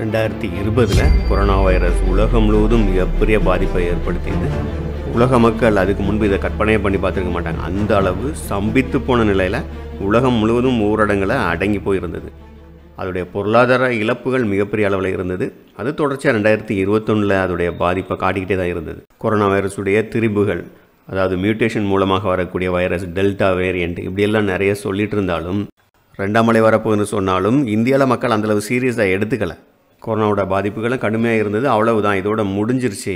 ரெண்டாயிரத்தி இருபதில் corona virus உலகம் முழுவதும் மிகப்பெரிய பாதிப்பை ஏற்படுத்தியது உலக மக்கள் அதுக்கு முன்பு இதை கற்பனையே பண்ணி பார்த்துருக்க மாட்டாங்க அந்த அளவு சம்பித்து போன நிலையில் உலகம் முழுவதும் ஊரடங்களை அடங்கி போயிருந்தது அதோடைய பொருளாதார இழப்புகள் மிகப்பெரிய அளவில் இருந்தது அது தொடர்ச்சியாக ரெண்டாயிரத்தி இருபத்தொன்னில் அதோடைய பாதிப்பை காட்டிக்கிட்டே தான் இருந்தது கொரோனா வைரஸுடைய திரிபுகள் அதாவது மியூட்டேஷன் மூலமாக வரக்கூடிய வைரஸ் டெல்டா வேரியண்ட் இப்படியெல்லாம் நிறைய சொல்லிட்டு இருந்தாலும் ரெண்டாம் மலை வரப்போகுதுன்னு சொன்னாலும் இந்தியாவில் மக்கள் அந்தளவு சீரியஸாக எடுத்துக்கலை கொரோனாவோட பாதிப்புகளும் கடுமையாக இருந்தது அவ்வளவுதான் இதோட முடிஞ்சிருச்சு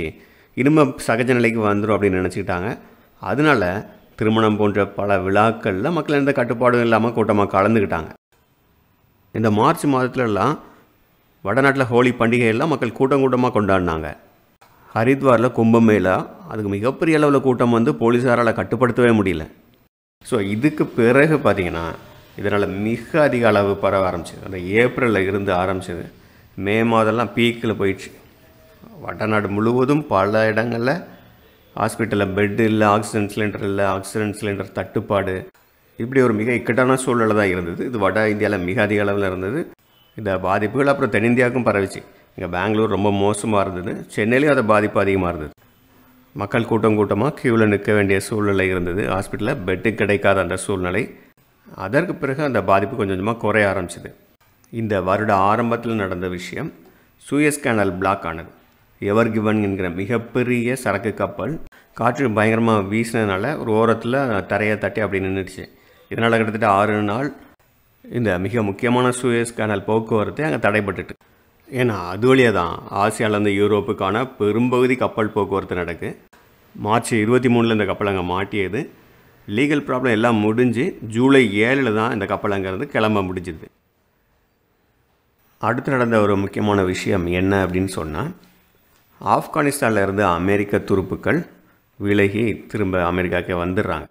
இனிமே சகஜ நிலைக்கு வந்துடும் அப்படின்னு நினச்சிக்கிட்டாங்க அதனால் திருமணம் போன்ற பல விழாக்களில் மக்கள் எந்த கட்டுப்பாடும் இல்லாமல் கூட்டமாக கலந்துக்கிட்டாங்க இந்த மார்ச் மாதத்துலலாம் வடநாட்டில் ஹோலி பண்டிகையெல்லாம் மக்கள் கூட்டம் கூட்டமாக கொண்டாடினாங்க ஹரித்வாரில் கும்பமேளா அதுக்கு மிகப்பெரிய அளவில் கூட்டம் வந்து போலீஸாரால் கட்டுப்படுத்தவே முடியல ஸோ இதுக்கு பிறகு பார்த்திங்கன்னா இதனால் மிக அதிக அளவு பரவ ஆரம்பிச்சது அந்த ஏப்ரலில் இருந்து ஆரம்பிச்சது மே மாதம்லாம் பீக்கில் போயிடுச்சு வடநாடு முழுவதும் பல இடங்களில் ஹாஸ்பிட்டலில் பெட்டு இல்லை ஆக்சிஜன் சிலிண்டர் இல்லை ஆக்சிஜன் சிலிண்டர் தட்டுப்பாடு இப்படி ஒரு மிக இக்கட்டான சூழ்நிலை தான் இருந்தது இது வட இந்தியாவில் மிக அதிக அளவில் இருந்தது இந்த பாதிப்புகள் அப்புறம் தென்னிந்தியாவுக்கும் பரவிச்சு இங்கே பெங்களூர் ரொம்ப மோசமாக இருந்தது சென்னையிலையும் அதை பாதிப்பு அதிகமாக இருந்தது மக்கள் கூட்டம் கூட்டமாக க்யூவில் நிற்க வேண்டிய சூழ்நிலை இருந்தது ஹாஸ்பிட்டலில் பெட்டு கிடைக்காத அந்த சூழ்நிலை அதற்கு பிறகு அந்த பாதிப்பு கொஞ்சம் கொஞ்சமாக குறைய ஆரம்பிச்சிது இந்த வருட ஆரம்பத்தில் நடந்த விஷயம் சூயஸ் கேனல் பிளாக் ஆனது எவர் கிவன் என்கிற மிகப்பெரிய சரக்கு கப்பல் காற்று பயங்கரமாக வீசினதுனால ஒரு ஓரத்தில் தரையை தட்டி அப்படி நின்றுடுச்சு இதனால் கிட்டத்தட்ட ஆறு நாள் இந்த மிக முக்கியமான சூயஸ் கேனல் போக்குவரத்து அங்கே தடைப்பட்டுட்டு ஏன்னா அது வழியாக தான் ஆசியாவிலேருந்து யூரோப்புக்கான பெரும்பகுதி கப்பல் போக்குவரத்து நடக்கு மார்ச் இருபத்தி மூணில் இந்த கப்பல் அங்கே மாட்டியது லீகல் ப்ராப்ளம் எல்லாம் முடிஞ்சு ஜூலை ஏழில் தான் இந்த கப்பல் அங்கேருந்து கிளம்ப முடிஞ்சுது அடுத்து நடந்த ஒரு முக்கியமான விஷயம் என்ன அப்படின்னு சொன்னால் ஆப்கானிஸ்தானில் இருந்து அமெரிக்க துருப்புக்கள் விலகி திரும்ப அமெரிக்காக்கே வந்துடுறாங்க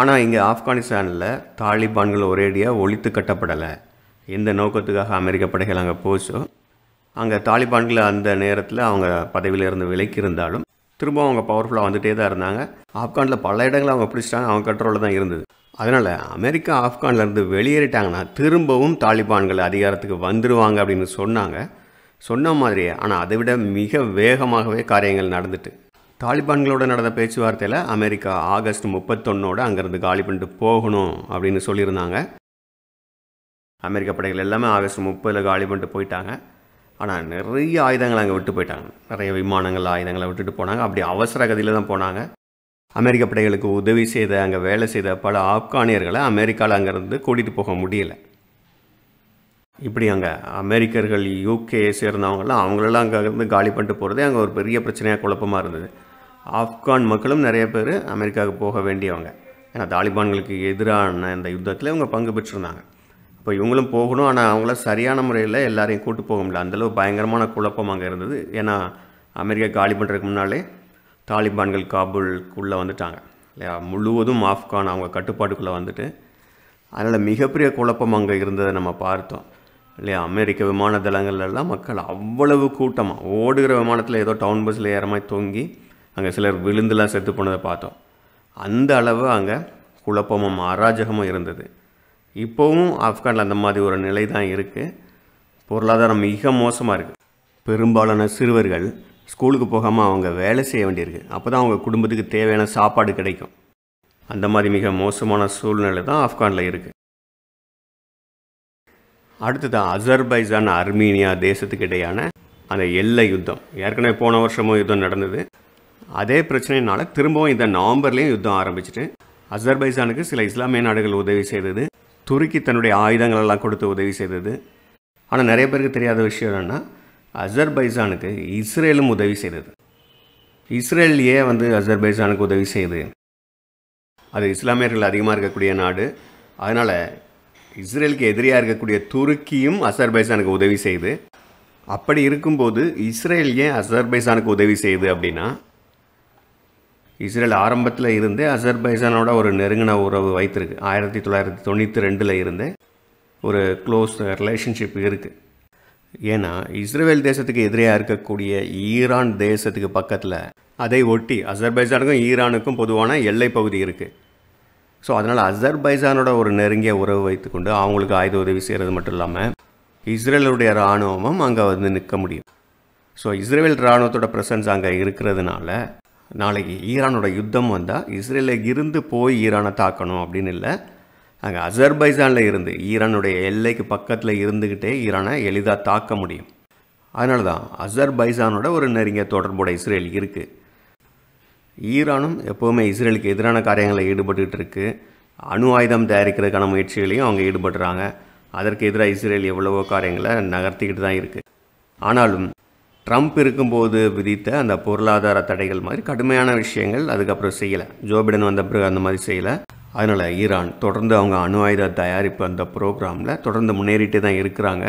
ஆனால் இங்கே ஆப்கானிஸ்தானில் தாலிபான்கள் ஒரேடியாக ஒழித்து கட்டப்படலை எந்த நோக்கத்துக்காக அமெரிக்க படைகள் அங்கே போச்சோ அங்கே தாலிபான்கள் அந்த நேரத்தில் அவங்க பதவியிலிருந்து விலக்கி இருந்தாலும் திரும்ப அவங்க பவர்ஃபுல்லாக வந்துகிட்டே தான் இருந்தாங்க ஆப்கானில் பல இடங்களை அவங்க பிடிச்சிட்டாங்க அவங்க கண்ட்ரோலில் தான் இருந்தது அதனால் அமெரிக்கா ஆப்கான்லேருந்து வெளியேறிட்டாங்கன்னா திரும்பவும் தாலிபான்கள் அதிகாரத்துக்கு வந்துடுவாங்க அப்படின்னு சொன்னாங்க சொன்ன மாதிரியே ஆனால் அதை விட மிக வேகமாகவே காரியங்கள் நடந்துட்டு தாலிபான்களோட நடந்த பேச்சுவார்த்தையில் அமெரிக்கா ஆகஸ்ட் முப்பத்தொன்னோட அங்கேருந்து காலி பண்ணிட்டு போகணும் அப்படின்னு சொல்லியிருந்தாங்க அமெரிக்க படைகள் எல்லாமே ஆகஸ்ட் முப்பதில் காலி பண்ணிட்டு போயிட்டாங்க ஆனால் நிறைய ஆயுதங்கள் அங்கே விட்டு போயிட்டாங்க நிறைய விமானங்கள் ஆயுதங்களை விட்டுட்டு போனாங்க அப்படி அவசர கதியில் தான் போனாங்க அமெரிக்க படைகளுக்கு உதவி செய்த அங்கே வேலை செய்த பல ஆப்கானியர்களை அமெரிக்காவில் அங்கேருந்து கூட்டிகிட்டு போக முடியல இப்படி அங்கே அமெரிக்கர்கள் யூகே சேர்ந்தவங்களாம் அவங்களெல்லாம் அங்கேருந்து காலி பண்ணிட்டு போகிறதே அங்கே ஒரு பெரிய பிரச்சனையாக குழப்பமாக இருந்தது ஆப்கான் மக்களும் நிறைய பேர் அமெரிக்காவுக்கு போக வேண்டியவங்க ஏன்னா தாலிபான்களுக்கு எதிரான இந்த யுத்தத்தில் இவங்க பங்கு பெற்றிருந்தாங்க இப்போ இவங்களும் போகணும் ஆனால் அவங்கள சரியான முறையில் எல்லாரையும் கூப்பிட்டு போக முடியல அந்தளவு பயங்கரமான குழப்பம் அங்கே இருந்தது ஏன்னா அமெரிக்கா காலி பண்ணுறதுக்கு முன்னாலே தாலிபான்கள் காபூலுக்குள்ளே வந்துட்டாங்க இல்லையா முழுவதும் ஆப்கான் அவங்க கட்டுப்பாட்டுக்குள்ளே வந்துட்டு அதனால் மிகப்பெரிய குழப்பம் அங்கே இருந்ததை நம்ம பார்த்தோம் இல்லையா அமெரிக்க விமான தளங்கள்லாம் மக்கள் அவ்வளவு கூட்டமாக ஓடுகிற விமானத்தில் ஏதோ டவுன் பஸ்ஸில் ஏற மாதிரி தொங்கி அங்கே சிலர் விழுந்துலாம் செத்து போனதை பார்த்தோம் அந்த அளவு அங்கே குழப்பமும் அராஜகமும் இருந்தது இப்போவும் ஆப்கானில் அந்த மாதிரி ஒரு நிலை தான் இருக்குது பொருளாதாரம் மிக மோசமாக இருக்குது பெரும்பாலான சிறுவர்கள் ஸ்கூலுக்கு போகாமல் அவங்க வேலை செய்ய வேண்டியிருக்கு அப்போ தான் அவங்க குடும்பத்துக்கு தேவையான சாப்பாடு கிடைக்கும் அந்த மாதிரி மிக மோசமான சூழ்நிலை தான் ஆப்கானில் இருக்குது அடுத்தது அசர்பைசான் அர்மீனியா தேசத்துக்கு இடையான அந்த எல்லை யுத்தம் ஏற்கனவே போன வருஷமும் யுத்தம் நடந்தது அதே பிரச்சனைனால திரும்பவும் இந்த நவம்பர்லேயும் யுத்தம் ஆரம்பிச்சிட்டு அசர்பைசானுக்கு சில இஸ்லாமிய நாடுகள் உதவி செய்தது துருக்கி தன்னுடைய ஆயுதங்களெல்லாம் கொடுத்து உதவி செய்தது ஆனால் நிறைய பேருக்கு தெரியாத விஷயம் என்னென்னா அசர்பைசானுக்கு இஸ்ரேலும் உதவி செய்தது இஸ்ரேல் ஏன் வந்து அசர்பைசானுக்கு உதவி செய்யுது அது இஸ்லாமியர்கள் அதிகமாக இருக்கக்கூடிய நாடு அதனால் இஸ்ரேலுக்கு எதிரியாக இருக்கக்கூடிய துருக்கியும் அசர்பைசானுக்கு உதவி செய்யுது அப்படி இருக்கும்போது இஸ்ரேல் ஏன் அசர்பைசானுக்கு உதவி செய்யுது அப்படின்னா இஸ்ரேல் ஆரம்பத்தில் இருந்தே அசர்பைசானோட ஒரு நெருங்கின உறவு வைத்திருக்கு ஆயிரத்தி தொள்ளாயிரத்தி தொண்ணூற்றி ரெண்டில் இருந்தே ஒரு க்ளோஸ் ரிலேஷன்ஷிப் இருக்குது ஏன்னா இஸ்ரேல் தேசத்துக்கு எதிரியாக இருக்கக்கூடிய ஈரான் தேசத்துக்கு பக்கத்தில் அதை ஒட்டி அசர்பைசானுக்கும் ஈரானுக்கும் பொதுவான எல்லை பகுதி இருக்குது ஸோ அதனால் அசர்பைசானோட ஒரு நெருங்கிய உறவு வைத்துக்கொண்டு அவங்களுக்கு ஆயுத உதவி செய்கிறது மட்டும் இல்லாமல் இஸ்ரேலுடைய இராணுவமும் அங்கே வந்து நிற்க முடியும் ஸோ இஸ்ரேல் இராணுவத்தோட ப்ரெசன்ஸ் அங்கே இருக்கிறதுனால நாளைக்கு ஈரானோட யுத்தம் வந்தால் இஸ்ரேலில் இருந்து போய் ஈரானை தாக்கணும் அப்படின்னு இல்லை அங்கே அசர்பைசானில் இருந்து ஈரானுடைய எல்லைக்கு பக்கத்தில் இருந்துக்கிட்டே ஈரானை எளிதாக தாக்க முடியும் அதனால தான் அசர்பைசானோட ஒரு நெருங்கிய தொடர்போட இஸ்ரேல் இருக்குது ஈரானும் எப்போவுமே இஸ்ரேலுக்கு எதிரான காரியங்களில் ஈடுபட்டுக்கிட்டு இருக்குது அணு ஆயுதம் தயாரிக்கிறதுக்கான முயற்சிகளையும் அவங்க ஈடுபடுறாங்க அதற்கு எதிராக இஸ்ரேல் எவ்வளவோ காரியங்களை நகர்த்திக்கிட்டு தான் இருக்குது ஆனாலும் ட்ரம்ப் இருக்கும்போது விதித்த அந்த பொருளாதார தடைகள் மாதிரி கடுமையான விஷயங்கள் அதுக்கப்புறம் செய்யலை ஜோ பிடன் வந்த பிறகு அந்த மாதிரி செய்யலை அதனால் ஈரான் தொடர்ந்து அவங்க அணு ஆயுத தயாரிப்பு அந்த ப்ரோக்ராமில் தொடர்ந்து முன்னேறிட்டு தான் இருக்கிறாங்க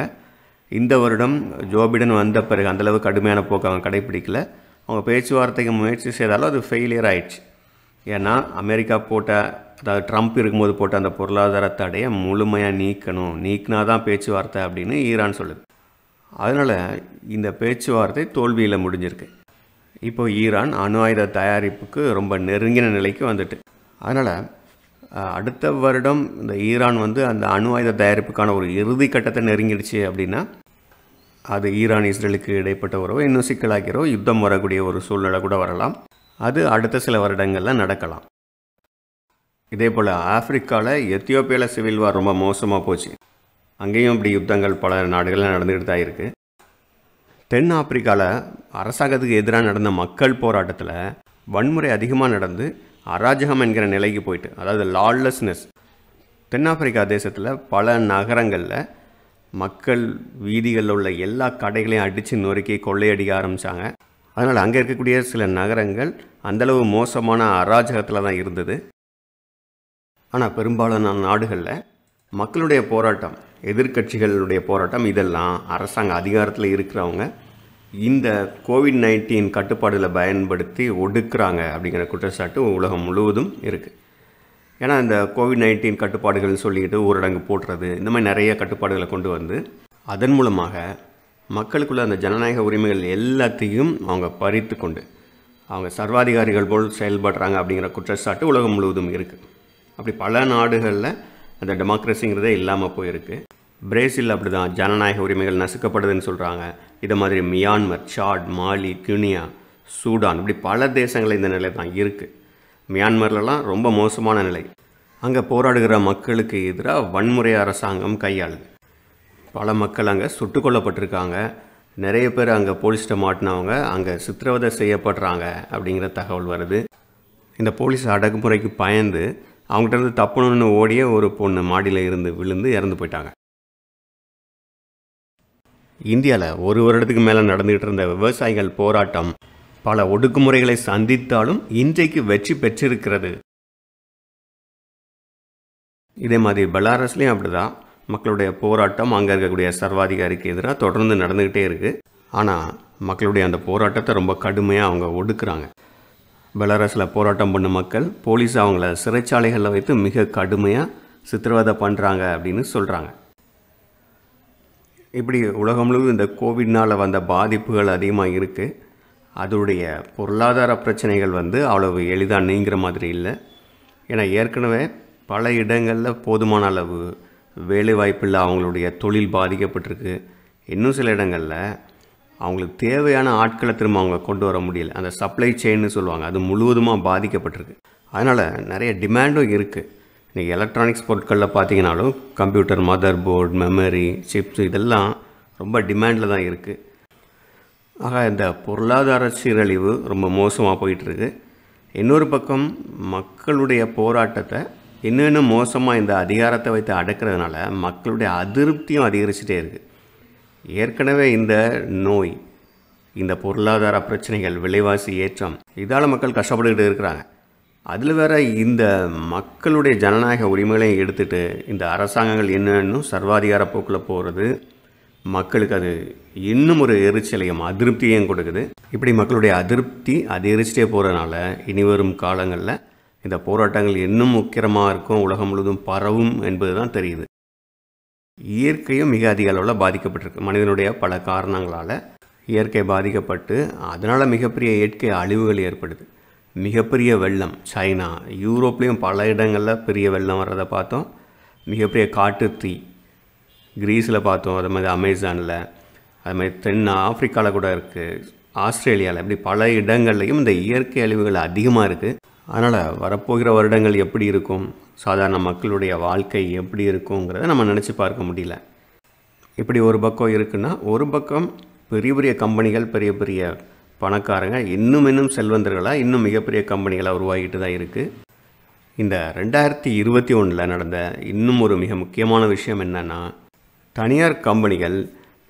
இந்த வருடம் ஜோபிடன் வந்த பிறகு அந்தளவு கடுமையான போக்கு அவங்க கடைப்பிடிக்கல அவங்க பேச்சுவார்த்தைக்கு முயற்சி செய்தாலும் அது ஃபெயிலியர் ஆயிடுச்சு ஏன்னா அமெரிக்கா போட்ட அதாவது ட்ரம்ப் இருக்கும்போது போட்ட அந்த பொருளாதார தடையை முழுமையாக நீக்கணும் நீக்கினா தான் பேச்சுவார்த்தை அப்படின்னு ஈரான் சொல்லுது அதனால் இந்த பேச்சுவார்த்தை தோல்வியில் முடிஞ்சிருக்கு இப்போ ஈரான் அணு ஆயுத தயாரிப்புக்கு ரொம்ப நெருங்கின நிலைக்கு வந்துட்டு அதனால் அடுத்த வருடம் இந்த ஈரான் வந்து அந்த அணு ஆயுத தயாரிப்புக்கான ஒரு இறுதி கட்டத்தை நெருங்கிடுச்சு அப்படின்னா அது ஈரான் இஸ்ரேலுக்கு இடைப்பட்ட உறவு இன்னும் சிக்கலாக்கிறோம் யுத்தம் வரக்கூடிய ஒரு சூழ்நிலை கூட வரலாம் அது அடுத்த சில வருடங்களில் நடக்கலாம் இதே போல் ஆப்பிரிக்காவில் எத்தியோப்பியாவில் சிவில் வார் ரொம்ப மோசமாக போச்சு அங்கேயும் இப்படி யுத்தங்கள் பல நாடுகளில் நடந்துகிட்டு தான் இருக்குது தென் ஆப்பிரிக்காவில் அரசாங்கத்துக்கு எதிராக நடந்த மக்கள் போராட்டத்தில் வன்முறை அதிகமாக நடந்து அராஜகம் என்கிற நிலைக்கு போயிட்டு அதாவது லால்லெஸ்னஸ் தென்னாப்பிரிக்கா தேசத்தில் பல நகரங்களில் மக்கள் வீதிகளில் உள்ள எல்லா கடைகளையும் அடித்து நொறுக்கி கொள்ளையடிக்க ஆரம்பித்தாங்க அதனால் அங்கே இருக்கக்கூடிய சில நகரங்கள் அந்தளவு மோசமான அராஜகத்தில் தான் இருந்தது ஆனால் பெரும்பாலான நாடுகளில் மக்களுடைய போராட்டம் எதிர்கட்சிகளுடைய போராட்டம் இதெல்லாம் அரசாங்க அதிகாரத்தில் இருக்கிறவங்க இந்த கோவிட் நைன்டீன் கட்டுப்பாடுகளை பயன்படுத்தி ஒடுக்குறாங்க அப்படிங்கிற குற்றச்சாட்டு உலகம் முழுவதும் இருக்குது ஏன்னா இந்த கோவிட் நைன்டீன் கட்டுப்பாடுகள்னு சொல்லிக்கிட்டு ஊரடங்கு போடுறது இந்த மாதிரி நிறைய கட்டுப்பாடுகளை கொண்டு வந்து அதன் மூலமாக மக்களுக்குள்ள அந்த ஜனநாயக உரிமைகள் எல்லாத்தையும் அவங்க பறித்து கொண்டு அவங்க சர்வாதிகாரிகள் போல் செயல்படுறாங்க அப்படிங்கிற குற்றச்சாட்டு உலகம் முழுவதும் இருக்குது அப்படி பல நாடுகளில் அந்த டெமோக்ரஸிங்கிறதே இல்லாமல் போயிருக்கு பிரேசில் அப்படி தான் ஜனநாயக உரிமைகள் நசுக்கப்படுதுன்னு சொல்கிறாங்க இதே மாதிரி Myanmar Chad Mali Guinea Sudan இப்படி பல தேசங்களில் இந்த நிலை தான் இருக்குது மியான்மர்லலாம் ரொம்ப மோசமான நிலை அங்கே போராடுகிற மக்களுக்கு எதிராக வன்முறை அரசாங்கம் கையாளுது பல மக்கள் அங்கே சுட்டு கொல்லப்பட்டிருக்காங்க நிறைய பேர் அங்கே போலீஸ்கிட்ட மாட்டினவங்க அங்கே சித்திரவதை செய்யப்படுறாங்க அப்படிங்கிற தகவல் வருது இந்த போலீஸ் அடக்குமுறைக்கு பயந்து அவங்ககிட்ட இருந்து தப்பணும்னு ஓடிய ஒரு பொண்ணு மாடியில் இருந்து விழுந்து இறந்து போயிட்டாங்க இந்தியாவில் ஒரு வருடத்துக்கு மேலே நடந்துகிட்டு இருந்த விவசாயிகள் போராட்டம் பல ஒடுக்குமுறைகளை சந்தித்தாலும் இன்றைக்கு வெற்றி பெற்றிருக்கிறது இதே மாதிரி பெலாரஸ்லேயும் அப்படிதான் மக்களுடைய போராட்டம் அங்கே இருக்கக்கூடிய சர்வாதிகாரிக்கு எதிராக தொடர்ந்து நடந்துக்கிட்டே இருக்குது ஆனால் மக்களுடைய அந்த போராட்டத்தை ரொம்ப கடுமையாக அவங்க ஒடுக்குறாங்க பெலாரஸில் போராட்டம் பண்ண மக்கள் போலீஸ் அவங்கள சிறைச்சாலைகளில் வைத்து மிக கடுமையாக சித்திரவதை பண்ணுறாங்க அப்படின்னு சொல்கிறாங்க இப்படி உலகம் முழுவதும் இந்த கோவிட்னால் வந்த பாதிப்புகள் அதிகமாக இருக்குது அதோடைய பொருளாதார பிரச்சனைகள் வந்து அவ்வளவு எளிதாக நீங்கிற மாதிரி இல்லை ஏன்னா ஏற்கனவே பல இடங்களில் போதுமான அளவு வேலைவாய்ப்பில் அவங்களுடைய தொழில் பாதிக்கப்பட்டிருக்கு இன்னும் சில இடங்களில் அவங்களுக்கு தேவையான ஆட்களை திரும்ப அவங்க கொண்டு வர முடியல அந்த சப்ளை செயின்னு சொல்லுவாங்க அது முழுவதுமாக பாதிக்கப்பட்டிருக்கு அதனால் நிறைய டிமாண்டும் இருக்குது இன்றைக்கி எலக்ட்ரானிக்ஸ் பொருட்களில் பார்த்தீங்கனாலும் computer motherboard memory chips இதெல்லாம் ரொம்ப டிமாண்டில் தான் இருக்குது ஆக இந்த பொருளாதார சீரழிவு ரொம்ப மோசமாக போயிட்டுருக்கு இன்னொரு பக்கம் மக்களுடைய போராட்டத்தை இன்னும் இன்னும் மோசமாக இந்த அதிகாரத்தை வைத்து அடக்கிறதுனால மக்களுடைய அதிருப்தியும் அதிகரிச்சுட்டே இருக்குது ஏற்கனவே இந்த நோய் இந்த பொருளாதார பிரச்சனைகள் விலைவாசி ஏற்றம் இதால் மக்கள் கஷ்டப்பட்டுக்கிட்டு இருக்கிறாங்க அதில் வேற இந்த மக்களுடைய ஜனநாயக உரிமைகளையும் எடுத்துகிட்டு இந்த அரசாங்கங்கள் என்னென்னு சர்வாதிகார போக்கில் போகிறது மக்களுக்கு அது இன்னும் ஒரு எரிச்சலையும் அதிருப்தியையும் கொடுக்குது இப்படி மக்களுடைய அதிருப்தி எரிச்சிட்டே போகிறதுனால இனி வரும் காலங்களில் இந்த போராட்டங்கள் இன்னும் முக்கியமாக இருக்கும் உலகம் முழுவதும் பரவும் என்பது தான் தெரியுது இயற்கையும் மிக அதிக அளவில் பாதிக்கப்பட்டிருக்கு மனிதனுடைய பல காரணங்களால் இயற்கை பாதிக்கப்பட்டு அதனால் மிகப்பெரிய இயற்கை அழிவுகள் ஏற்படுது மிகப்பெரிய வெள்ளம் சைனா யூரோப்லேயும் பல இடங்களில் பெரிய வெள்ளம் வர்றதை பார்த்தோம் மிகப்பெரிய காட்டு தீ க்ரீஸில் பார்த்தோம் அது மாதிரி அமேசானில் அது மாதிரி தென் ஆஃப்ரிக்காவில் கூட இருக்குது ஆஸ்திரேலியாவில் இப்படி பல இடங்கள்லையும் இந்த இயற்கை அழிவுகள் அதிகமாக இருக்குது அதனால் வரப்போகிற வருடங்கள் எப்படி இருக்கும் சாதாரண மக்களுடைய வாழ்க்கை எப்படி இருக்குங்கிறத நம்ம நினச்சி பார்க்க முடியல இப்படி ஒரு பக்கம் இருக்குன்னா ஒரு பக்கம் பெரிய பெரிய கம்பெனிகள் பெரிய பெரிய பணக்காரங்க இன்னும் இன்னும் செல்வந்தர்களாக இன்னும் மிகப்பெரிய கம்பெனிகளாக உருவாகிட்டு தான் இருக்குது இந்த ரெண்டாயிரத்தி இருபத்தி ஒன்றில் நடந்த இன்னும் ஒரு மிக முக்கியமான விஷயம் என்னென்னா தனியார் கம்பெனிகள்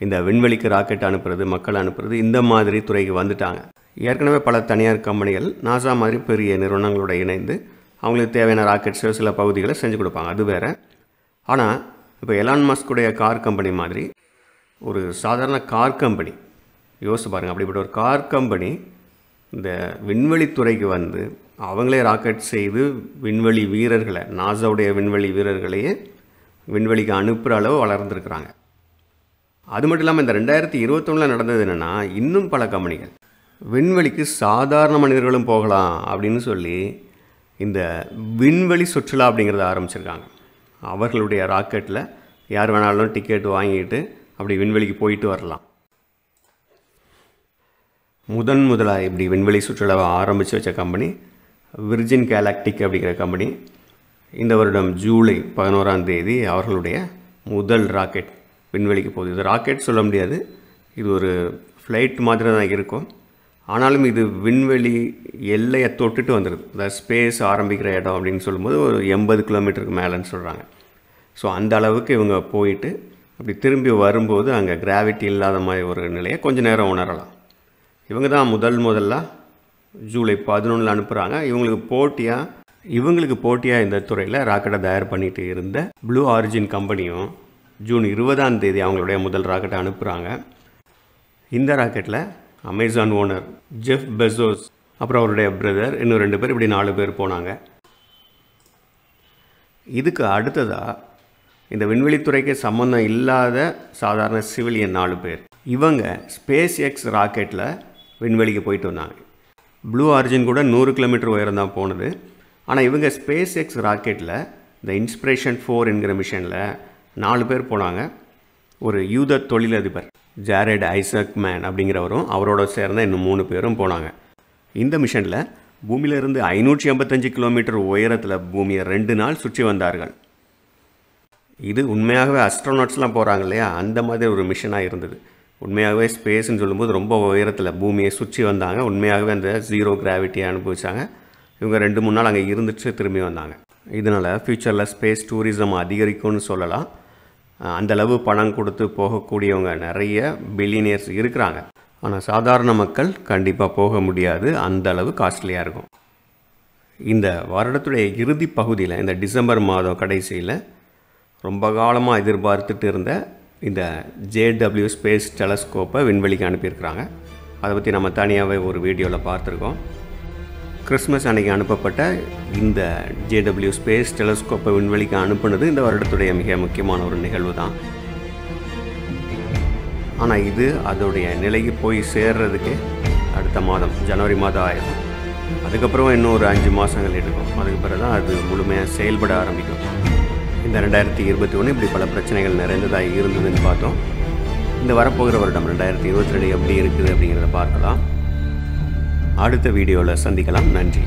இந்த விண்வெளிக்கு ராக்கெட் அனுப்புறது மக்கள் அனுப்புறது இந்த மாதிரி துறைக்கு வந்துட்டாங்க ஏற்கனவே பல தனியார் கம்பெனிகள் நாசா மாதிரி பெரிய நிறுவனங்களோட இணைந்து அவங்களுக்கு தேவையான ராக்கெட்ஸோ சில பகுதிகளை செஞ்சு கொடுப்பாங்க அது வேறு ஆனால் இப்போ எலான் மஸ்குடைய கார் கம்பெனி மாதிரி ஒரு சாதாரண கார் கம்பெனி யோசிச்சு பாருங்கள் அப்படிப்பட்ட ஒரு கார் கம்பெனி இந்த விண்வெளித்துறைக்கு வந்து அவங்களே ராக்கெட் செய்து விண்வெளி வீரர்களை நாசாவுடைய விண்வெளி வீரர்களையே விண்வெளிக்கு அனுப்புகிற அளவு வளர்ந்துருக்குறாங்க அது மட்டும் இல்லாமல் இந்த ரெண்டாயிரத்தி இருபத்தொன்னில் நடந்தது என்னென்னா இன்னும் பல கம்பெனிகள் விண்வெளிக்கு சாதாரண மனிதர்களும் போகலாம் அப்படின்னு சொல்லி இந்த விண்வெளி சுற்றுலா அப்படிங்கிறத ஆரம்பிச்சிருக்காங்க அவர்களுடைய ராக்கெட்டில் யார் வேணாலும் டிக்கெட் வாங்கிட்டு அப்படி விண்வெளிக்கு போயிட்டு வரலாம் முதன் முதலாக இப்படி விண்வெளி சுற்றுலாவை ஆரம்பித்து வச்ச கம்பெனி விர்ஜின் கேலாக்டிக் அப்படிங்கிற கம்பெனி இந்த வருடம் ஜூலை பதினோராம் தேதி அவர்களுடைய முதல் ராக்கெட் விண்வெளிக்கு போகுது இது ராக்கெட் சொல்ல முடியாது இது ஒரு ஃப்ளைட் மாதிரி தான் இருக்கும் ஆனாலும் இது விண்வெளி எல்லையை தொட்டுட்டு வந்துடுது அதாவது ஸ்பேஸ் ஆரம்பிக்கிற இடம் அப்படின்னு சொல்லும்போது ஒரு எண்பது கிலோமீட்டருக்கு மேலேன்னு சொல்கிறாங்க ஸோ அந்த அளவுக்கு இவங்க போயிட்டு அப்படி திரும்பி வரும்போது அங்கே கிராவிட்டி இல்லாத மாதிரி ஒரு நிலையை கொஞ்சம் நேரம் உணரலாம் இவங்க தான் முதல் முதல்ல ஜூலை பதினொன்றில் அனுப்புகிறாங்க இவங்களுக்கு போட்டியாக இவங்களுக்கு போட்டியாக இந்த துறையில் ராக்கெட்டை தயார் பண்ணிகிட்டு இருந்த ப்ளூ ஆரிஜின் கம்பெனியும் ஜூன் இருபதாம் தேதி அவங்களுடைய முதல் ராக்கெட்டை அனுப்புகிறாங்க இந்த ராக்கெட்டில் அமேசான் ஓனர் ஜெஃப் பெசோஸ் அப்புறம் அவருடைய பிரதர் இன்னும் ரெண்டு பேர் இப்படி நாலு பேர் போனாங்க இதுக்கு அடுத்ததாக இந்த விண்வெளித்துறைக்கு சம்மந்தம் இல்லாத சாதாரண சிவிலியன் நாலு பேர் இவங்க ஸ்பேஸ் எக்ஸ் ராக்கெட்டில் விண்வெளிக்கு போயிட்டு வந்தாங்க ப்ளூ ஆரிஜின் கூட நூறு கிலோமீட்டர் உயரம் தான் போனது ஆனால் இவங்க ஸ்பேஸ் எக்ஸ் ராக்கெட்டில் இந்த இன்ஸ்பிரேஷன் ஃபோர் என்கிற மிஷனில் நாலு பேர் போனாங்க ஒரு யூத தொழிலதிபர் ஜாரட் ஐசக் மேன் அப்படிங்கிறவரும் அவரோட சேர்ந்த இன்னும் மூணு பேரும் போனாங்க இந்த மிஷனில் பூமியிலிருந்து ஐநூற்றி ஐம்பத்தஞ்சு கிலோமீட்டர் உயரத்தில் பூமியை ரெண்டு நாள் சுற்றி வந்தார்கள் இது உண்மையாகவே அஸ்ட்ரோனாட்ஸ்லாம் போகிறாங்க இல்லையா அந்த மாதிரி ஒரு மிஷனாக இருந்தது உண்மையாகவே ஸ்பேஸ்ன்னு சொல்லும்போது ரொம்ப உயரத்தில் பூமியை சுற்றி வந்தாங்க உண்மையாகவே அந்த ஜீரோ கிராவிட்டியை அனுபவித்தாங்க இவங்க ரெண்டு மூணு நாள் அங்கே இருந்துட்டு திரும்பி வந்தாங்க இதனால் ஃப்யூச்சரில் ஸ்பேஸ் டூரிசம் அதிகரிக்கும்னு சொல்லலாம் அந்தளவு பணம் கொடுத்து போகக்கூடியவங்க நிறைய பில்லினியர்ஸ் இருக்கிறாங்க ஆனால் சாதாரண மக்கள் கண்டிப்பாக போக முடியாது அந்த அளவு காஸ்ட்லியாக இருக்கும் இந்த வருடத்துடைய இறுதி பகுதியில் இந்த டிசம்பர் மாதம் கடைசியில் ரொம்ப காலமாக எதிர்பார்த்துட்டு இருந்த இந்த ஜேடபிள்யூ ஸ்பேஸ் டெலஸ்கோப்பை விண்வெளிக்கு அனுப்பியிருக்கிறாங்க அதை பற்றி நம்ம தனியாகவே ஒரு வீடியோவில் பார்த்துருக்கோம் கிறிஸ்மஸ் அன்னைக்கு அனுப்பப்பட்ட இந்த ஜேடபிள்யூ ஸ்பேஸ் டெலஸ்கோப்பை விண்வெளிக்கு அனுப்புனது இந்த வருடத்துடைய மிக முக்கியமான ஒரு நிகழ்வு தான் ஆனால் இது அதோடைய நிலைக்கு போய் சேர்றதுக்கு அடுத்த மாதம் ஜனவரி மாதம் ஆயிடும் அதுக்கப்புறம் இன்னும் ஒரு அஞ்சு மாதங்கள் எடுக்கும் அதுக்கு பிறகு தான் அது முழுமையாக செயல்பட ஆரம்பிக்கும் இந்த ரெண்டாயிரத்தி இருபத்தி ஒன்று இப்படி பல பிரச்சனைகள் நிறைந்ததாக இருந்ததுன்னு பார்த்தோம் இந்த வரப்போகிற வருடம் ரெண்டாயிரத்தி இருபத்தி ரெண்டு எப்படி இருக்குது அப்படிங்கிறத பார்க்கலாம் அடுத்த வீடியோவில் சந்திக்கலாம் நன்றி